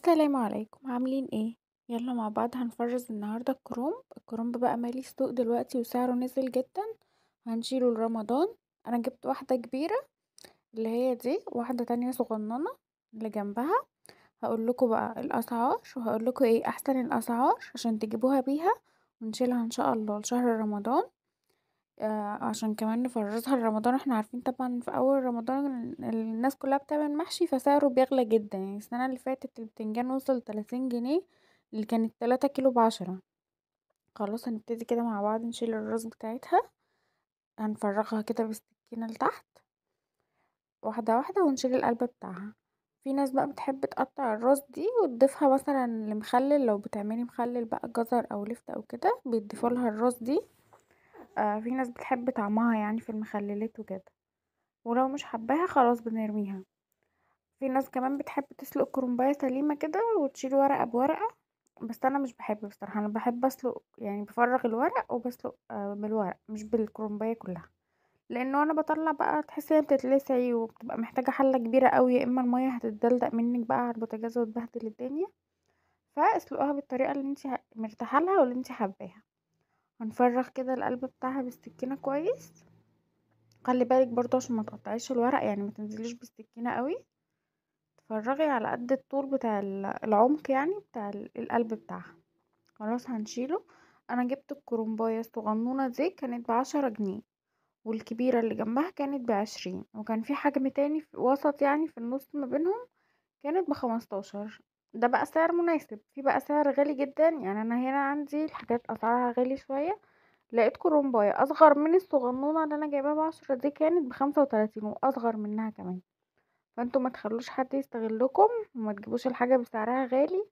السلام عليكم عاملين ايه يلا مع بعض هنفرز النهاردة الكرومب الكرومب بقى مالي سوق دلوقتي وسعره نزل جدا هنشيله لرمضان انا جبت واحدة كبيرة اللي هي دي واحدة تانية صغننة اللي جنبها هقول لكم بقى الاسعار وهقول لكم ايه احسن الاسعار عشان تجيبوها بيها ونشيلها ان شاء الله لشهر رمضان آه، عشان كمان نفرّزها لرمضان، إحنا عارفين طبعًا في أول رمضان الناس كلّها بتعمل محشي فسعره بيغلى جدًا، يعني السنة اللي فاتت البتنجان وصل ل30 جنيه اللي كانت 3 كيلو ب10، خلاص هنبتدي كده مع بعض نشيل الراس بتاعتها، هنفرّغها كده بالسكينة لتحت واحدة، واحدة ونشيل القلب بتاعها، في ناس بقى بتحب تقطّع الراس دي وتضيفها مثلًا لمخلل لو بتعملي مخلل بقى جزر أو لِفْت أو كده بيضيفوا لها الراس دي. آآ آه، في ناس بتحب طعمها يعني في المخلّلات وكده، ولو مش حباها خلاص بنرميها، في ناس كمان بتحب تسلُق كُرنباية سليمة كده وتشيل ورقة بورقة، بس أنا مش بحب بصراحة، أنا بحب أسلُق يعني بفرغ الورق وبسلق آه، بالورق مش بالكُرنباية كلّها، لإنه وأنا بطلع بقى تحس إن هي بتتلسعي وبتبقى محتاجة حلّة كبيرة أوي، يا إما المَيّة هتتدلدق منِّك بقى على البوتاجاز وتبهدل الدنيا، فاسلُقيها بالطريقة اللي أنتِ مرتاحة لها واللي أنتِ حباها هنفرغ كده القلب بتاعها بالسكينه كويس خلي بالك برضو عشان ما تقطعيش الورق يعني ما تنزليش بالسكينه قوي تفرغي على قد الطول بتاع العمق يعني بتاع القلب بتاعها خلاص هنشيله انا جبت الكرومبايه الصغنونه دي كانت بعشرة جنيه والكبيرة اللي جنبها كانت بعشرين وكان في حجم تاني في وسط يعني في النص ما بينهم كانت بخمستاشر ده بقى سعر مناسب في بقى سعر غالي جدا يعني انا هنا عندي الحاجات اسعارها غالي شويه لقيت كرومبايه اصغر من الصغنونه اللي انا جايباها بعشرة دي كانت بخمسة وتلاتين واصغر منها كمان فانتوا ما تخلوش حد يستغلكم وما تجيبوش الحاجه بسعرها غالي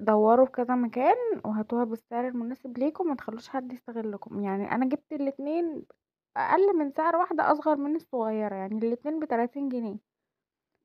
دوروا في كذا مكان وهاتوها بالسعر المناسب ليكم ما تخلوش حد يستغلكم يعني انا جبت الاتنين اقل من سعر واحده اصغر من الصغيره يعني الاتنين بتلاتين جنيه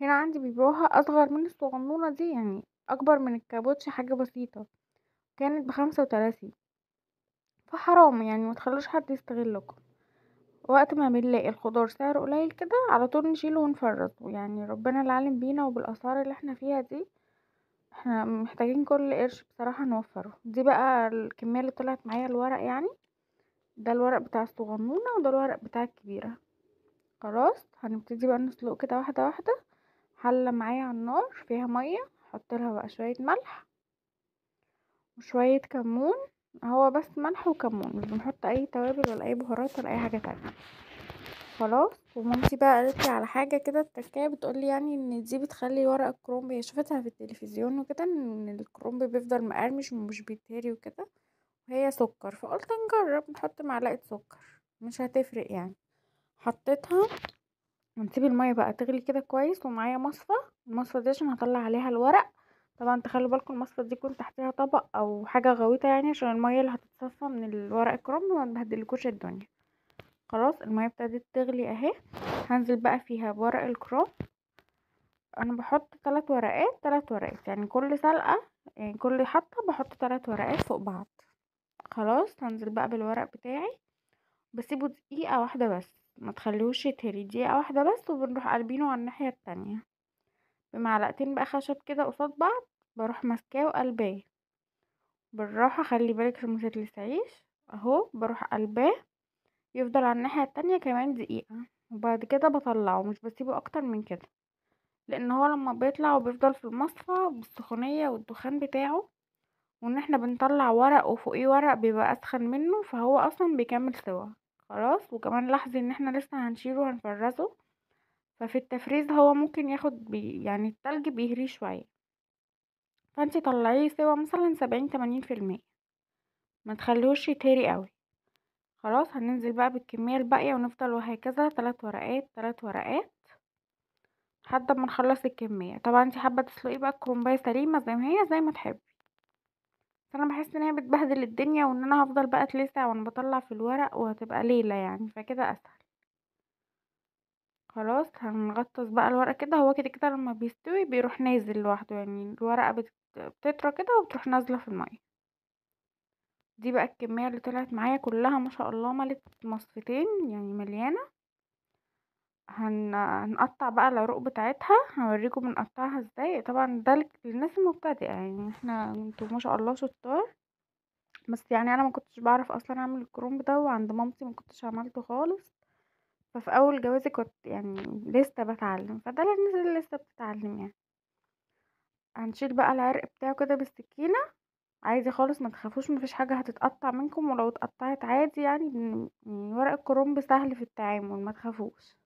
هنا عندي بيبيعوها اصغر من الصغنونة دي يعني اكبر من الكابوتش حاجة بسيطة كانت بخمسة وتلاتين فحرام يعني متخلوش حد يستغلكم وقت ما بنلاقي الخضار سعره قليل كده على طول نشيله ونفرده يعني ربنا العالم بينا وبالاسعار اللي احنا فيها دي احنا محتاجين كل قرش بصراحة نوفره دي بقى الكمية اللي طلعت معايا الورق يعني ده الورق بتاع الصغنونة وده الورق بتاع الكبيرة خلاص هنبتدي بقى نسلق كده واحدة واحدة حلة معايا على النار فيها مية احط لها بقى شوية ملح وشوية كمون هو بس ملح وكمون مش بنحط اي توابل ولا اي بهارات ولا اي حاجة تانية خلاص ومامتي بقى قالت لي على حاجة كده التكاية بتقولي يعني ان دي بتخلي ورق الكرنب هي شفتها في التلفزيون وكده ان الكرنب بيفضل مقرمش ومش بيتهري وكده وهي سكر فقلت نجرب نحط معلقة سكر مش هتفرق يعني حطيتها هنسيب المية بقى تغلي كده كويس ومعايا مصفى المصفى دي عشان هطلع عليها الورق طبعا تخلوا بالكم المصفى دي يكون تحتها طبق او حاجة غويطة يعني عشان المية اللي هتتصفى من الورق الكرنب ما تبهدلكوش الدنيا خلاص المية ابتدت تغلي اهي هنزل بقى فيها بورق الكرنب انا بحط ثلاث ورقات ثلاث ورقات يعني كل سلقة يعني كل حطة بحط ثلاث ورقات فوق بعض خلاص هنزل بقى بالورق بتاعي بسيبه دقيقة واحدة بس ما تخليهوش يتهري دقيقة واحدة بس وبنروح قلبينه على الناحية التانية بمعلقتين بقى خشب كده قصاد بعض بروح ماسكاه وقلباه بالراحة خلي بالك عشان متتلسعيش اهو بروح قلباه يفضل على الناحية التانية كمان دقيقة وبعد كده بطلعه مش بسيبه اكتر من كده لان هو لما بيطلع وبيفضل في المصفى بالسخونية والدخان بتاعه وان احنا بنطلع ورق وفوقيه ورق بيبقى اسخن منه فهو اصلا بيكمل سوا خلاص وكمان لاحظي ان احنا لسه هنشيله وهنفرزه ففي التفريز هو ممكن ياخد بي يعني التلج بيهريه شوية فانتي طلعيه سوا مثلا سبعين تمانين في المية ما تخليهوش يتهري قوي خلاص هننزل بقى بالكمية الباقية ونفضل وهكذا تلات ورقات تلات ورقات لحد ما نخلص الكمية طبعا انتي حابة تسلقيه بقى الكرنباية سليمة زي ما هي زي ما تحبي فانا بحس ان هي بتبهدل الدنيا وان انا هفضل بقى اتلسع وانا بطلع في الورق وهتبقى ليله يعني فكده اسهل خلاص هنغطس بقى الورق كده هو كده كده لما بيستوي بيروح نازل لوحده يعني الورقه بتطرى كده وبتروح نازله في الميه دي بقى الكميه اللي طلعت معايا كلها ما شاء الله ملت مصفتين يعني مليانه هن هنقطّع بقى العروق بتاعتها، هوريكم بنقطّعها إزاي، طبعًا ده للناس المبتدئة يعني إحنا انتوا ما شاء الله شطّار، بس يعني أنا ما كنتش بعرف أصلًا أعمل الكرنب ده وعند مامتي ما كنتش عملته خالص، ففي أول جوازي كنت يعني لسه بتعلم فده للناس اللي لسه بتتعلّم يعني. هنشيل بقى العرق بتاعه كده بالسكينة، عادي خالص ما تخافوش ما فيش حاجة هتتقطّع منكم ولو اتقطّعت عادي يعني يعني ورق الكرنب سهل في التعامل ما تخافوش.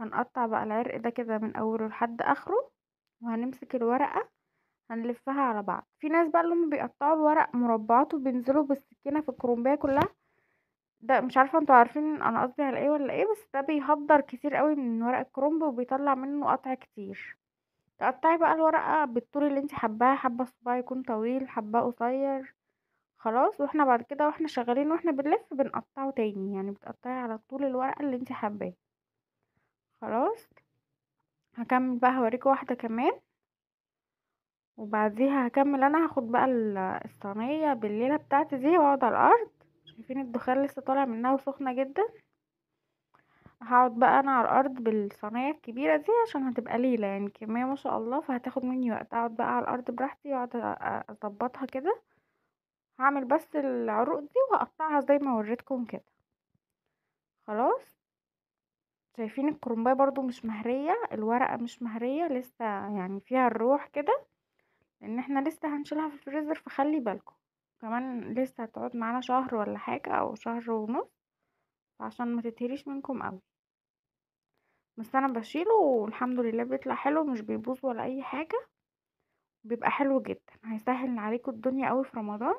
هنقطع بقى العرق ده كده من اوله لحد اخره وهنمسك الورقه هنلفها على بعض في ناس بقى اللي هم بيقطعوا الورق مربعات وبينزلوا بالسكينه في الكرومبيه كلها ده مش عارفه انتوا عارفين انا قصدي على ايه ولا ايه بس ده بيهدر كتير قوي من ورق الكرومب وبيطلع منه قطع كتير تقطعي بقى الورقه بالطول اللي انت حباه حبه صباع يكون طويل حباه قصير خلاص واحنا بعد كده واحنا شغالين واحنا بنلف بنقطعه تاني يعني بتقطعي على طول الورقه اللي انت حباه خلاص هكمل بقى هوريكم واحدة كمان وبعديها هكمل انا هاخد بقى الصينية بالليلة بتاعتي دي واقعد على الارض شايفين الدخان لسه طالع منها وسخنة جدا هقعد بقى انا على الارض بالصينية الكبيرة دي عشان هتبقى ليلة يعني كمية ما شاء الله فهتاخد مني وقت اقعد بقى على الارض براحتي واقعد اظبطها كده هعمل بس العروق دي وهقطعها زي ما وريتكم كده خلاص شايفين الكرنبايه برضو مش مهريه الورقه مش مهريه لسه يعني فيها الروح كده لان احنا لسه هنشيلها في الفريزر فخلي بالكم كمان لسه هتقعد معانا شهر ولا حاجه او شهر ونص عشان ما تتهريش منكم قوي بس انا بشيله والحمد لله بيطلع حلو مش بيبوظ ولا اي حاجه بيبقى حلو جدا هيسهل عليكم الدنيا قوي في رمضان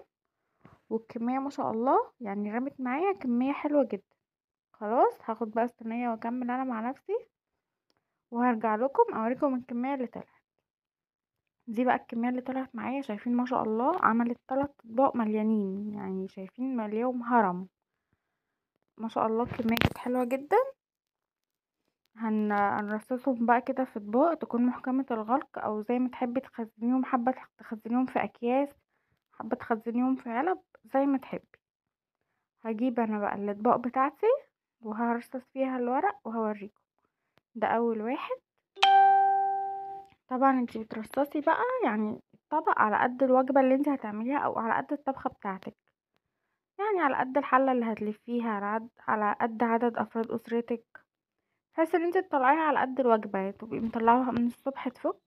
والكميه ما شاء الله يعني رمت معايا كميه حلوه جدا خلاص هاخد بقى الصينية واكمل انا مع نفسي وهرجع لكم اوريكم الكمية اللي طلعت دي بقى الكمية اللي طلعت معايا شايفين ما شاء الله عملت ثلاث اطباق مليانين يعني شايفين مليهم هرم ما شاء الله الكمية كانت حلوة جدا هنرصصهم بقى كده في اطباق تكون محكمة الغلق او زي ما تحبي تخزنيهم حبه تخزنيهم في اكياس حبه تخزنيهم في علب زي ما تحبي هجيب انا بقى الاطباق بتاعتي وهرصص فيها الورق وهوريكم ده اول واحد طبعا انتي بترصصي بقى يعني الطبق على قد الوجبة اللي انتي هتعمليها او على قد الطبخة بتاعتك يعني على قد الحلة اللي هتلفيها على قد عدد افراد اسرتك بحيث ان انتي تطلعيها على قد الوجبة تبقي مطلعاها من الصبح تفك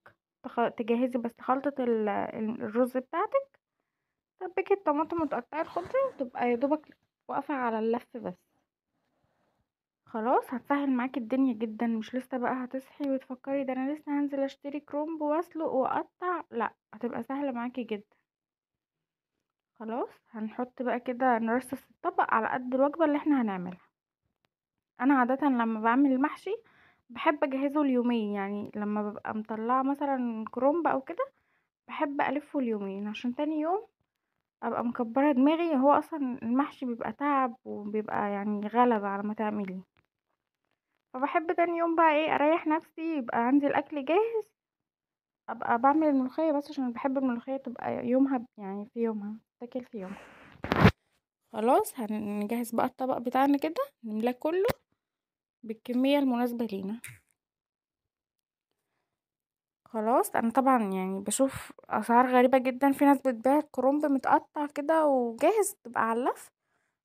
تجهزي بس خلطة الرز بتاعتك تبكي الطماطم وتقطعي الخضرة وتبقى يدوبك واقفة على اللف بس خلاص هتسهل معاكي الدنيا جدًا، مش لسه بقى هتصحي وتفكري ده أنا لسه هنزل أشتري كرومب وأسلق وأقطّع، لأ هتبقى سهلة معاكي جدًا. خلاص هنحط بقى كده نرصّص الطبق على قد الوجبة اللي إحنا هنعملها. أنا عادةً لمّا بعمل المحشي بحب أجهّزه ليومين، يعني لمّا ببقى مطلّعة مثلًا كرومب أو كده بحب ألفّه ليومين عشان تاني يوم أبقى مكبّرة دماغي، هو أصلًا المحشي بيبقى تعب وبيبقى يعني غلبة على ما تعمليه. فبحب تاني يوم بقى ايه اريح نفسي يبقى عندي الاكل جاهز ابقى بعمل الملوخيه بس عشان بحب الملوخيه تبقى يومها يعني في يومها تاكل في يومها خلاص هنجهز بقى الطبق بتاعنا كده نملاه كله بالكميه المناسبه لينا خلاص انا طبعا يعني بشوف اسعار غريبه جدا في ناس بتبيع كرومب متقطع كده وجاهز تبقى على اللف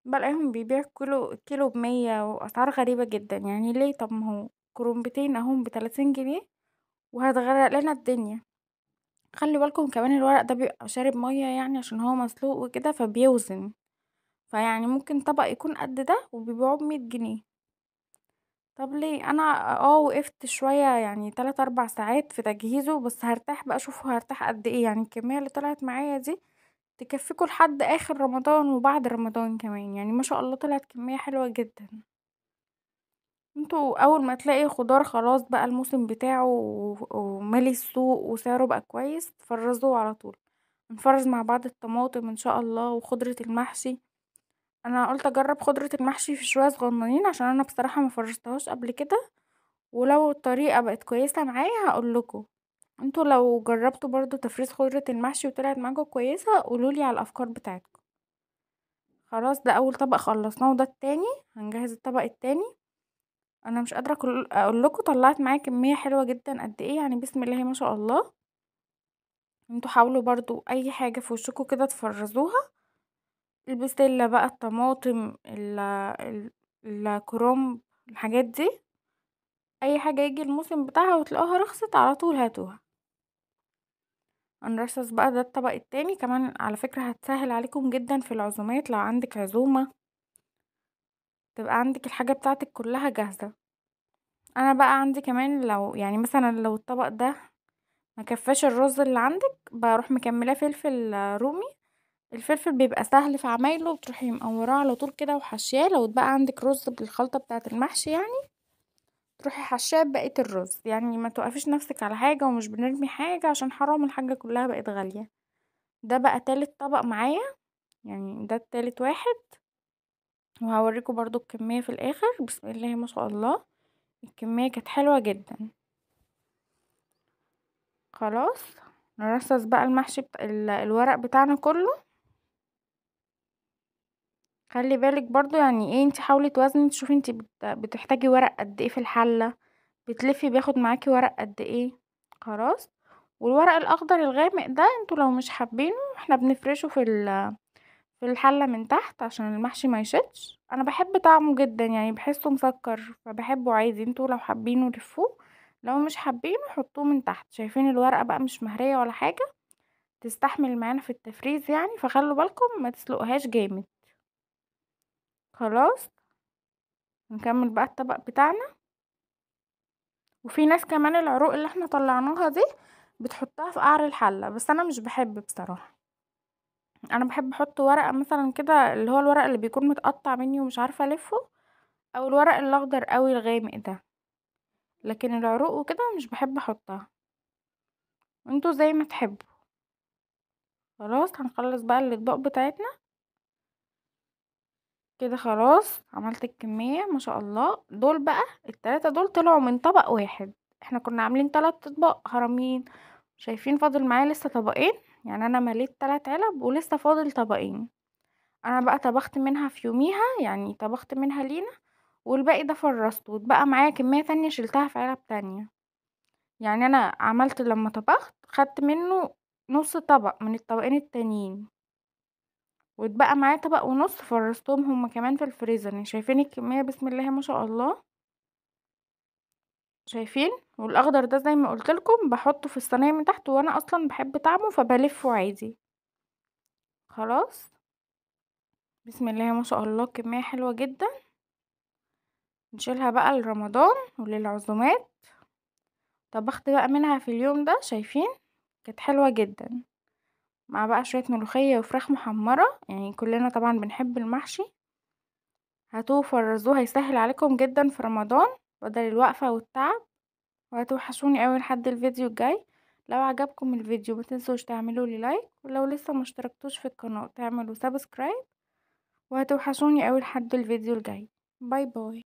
بلاقيهم بيبيع كيلو كيلو بمية وأسعار غريبة جدًا، يعني ليه طب ما هو كرومبتين اهم بتلاتين جنيه وهتغرق لنا الدنيا، خلّي بالكم كمان الورق ده بيبقى شارب مَيّة يعني عشان هو مسلوق وكده فبيوزن، فيعني ممكن طبق يكون قد ده وبيبيعوه بمية جنيه، طب ليه؟ أنا آه وقفت شوية يعني تلات، أربع ساعات في تجهيزه بس هرتاح بقى شوفوا هرتاح قد إيه، يعني الكمية اللي طلعت معايا دي تكفيكوا لحد آخر رمضان وبعد رمضان كمان يعني ما شاء الله طلعت كمية حلوة جدا انتوا اول ما تلاقي خضار خلاص بقى الموسم بتاعه ومالي السوق وسعره بقى كويس تفرزوه على طول نفرز مع بعض الطماطم ان شاء الله وخضرة المحشي انا قلت اجرب خضرة المحشي في شوية صغننين عشان انا بصراحة مفرزتهاش قبل كده ولو الطريقة بقت كويسة معايا هقولكوا انتوا لو جرّبتوا برضه تفريز خُضرة المحشي وطلعت معاكم كويسة، قولولي على الأفكار بتاعتكم. خلاص ده أول طبق خلّصناه وده التاني، هنجهّز الطبق التاني. أنا مش قادرة أقول لكم طلّعت معايا كمّية حلوة جدًا قد إيه، يعني بسم الله ما شاء الله. انتوا حاولوا برضه أي حاجة في وشّكم كده تفرّزوها، البسلة بقى، الطماطم، ال ال الحاجات دي، أي حاجة يجي الموسم بتاعها وتلاقوها رخصت على طول هاتوها. هنرصص بقى ده الطبق التاني كمان على فكرة هتسهل عليكم جدا في العزومات لو عندك عزومة تبقى عندك الحاجة بتاعتك كلها جاهزة انا بقى عندي كمان لو يعني مثلا لو الطبق ده مكفاش الرز اللي عندك بروح مكملاه فلفل رومي الفلفل بيبقى سهل في عمايله بتروحي مقوراه على طول كده وحشياه لو بقى عندك رز بالخلطة بتاعة المحشي يعني تروحي حشاه بقيه الرز يعني ما توقفيش نفسك على حاجة ومش بنرمي حاجة عشان حرام الحاجة كلها بقت غالية ده بقى تالت طبق معايا يعني ده التالت واحد وهوريكم برضو الكمية في الاخر بسم الله ما شاء الله الكمية كانت حلوة جدا خلاص نرصص بقى المحشي الورق بتاعنا كله خلّي بالِك برضه يعني إيه، أنتِ حاولي توازني تشوفي أنتِ بتحتاجي ورق قد إيه في الحلّة، بتلفّي بياخد معاكي ورق قد إيه، خلاص، والورق الأخضر الغامق ده انتوا لو مش حابينه إحنا بنفرشه في ال في الحلّة من تحت عشان المحشي ما يشدش أنا بحب طعمه جدًا يعني بحسه مسكّر فبحبه عادي، انتوا لو حابينه لفّوه، لو مش حابينه حطّوه من تحت، شايفين الورقة بقى مش مهرية ولا حاجة، تستحمل معانا في التفريز يعني، فخلّوا بالكم ما تسلقهاش جامد. خلاص نكمل بقى الطبق بتاعنا وفي ناس كمان العروق اللي احنا طلعناها دي بتحطها في قعر الحلة بس انا مش بحب بصراحة انا بحب احط ورقة مثلا كده اللي هو الورق اللي بيكون متقطع مني ومش عارفة الفه او الورق الاخضر قوي الغامق ده لكن العروق وكده مش بحب احطها انتوا زي ما تحبوا خلاص هنخلص بقى الاطباق بتاعتنا كده خلاص عملت الكمية ما شاء الله دول بقى التلاتة دول طلعوا من طبق واحد احنا كنا عاملين تلات اطباق هرمين شايفين فاضل معايا لسه طبقين يعني انا مليت تلات علب ولسه فاضل طبقين انا بقى طبخت منها في يوميها يعني طبخت منها لينا والباقي ده فرزته واتبقى معايا كمية تانية شلتها في علب تانية يعني انا عملت لما طبخت خدت منه نص طبق من الطبقين التانيين واتبقى معايا طبق ونص فرزتهم هما كمان في الفريزر يعني شايفين الكمية بسم الله ما شاء الله شايفين والاخضر ده زي ما قلت لكم بحطه في الصينيه من تحت وانا اصلا بحب طعمه فبلفه عادي خلاص بسم الله ما شاء الله كميه حلوه جدا نشيلها بقى لرمضان وللعزومات طبخت بقى منها في اليوم ده شايفين كانت حلوه جدا مع بقى شوية ملوخية وفراخ محمرة يعني كلنا طبعا بنحب المحشي هاتوه فرزوه هيسهل عليكم جدا في رمضان بدل الوقفة والتعب وهتوحشوني اول لحد الفيديو الجاي لو عجبكم الفيديو متنسوش تعملوا لي لايك ولو لسه مشتركتوش في القناة تعملوا سبسكرايب وهتوحشوني اول لحد الفيديو الجاي باي باي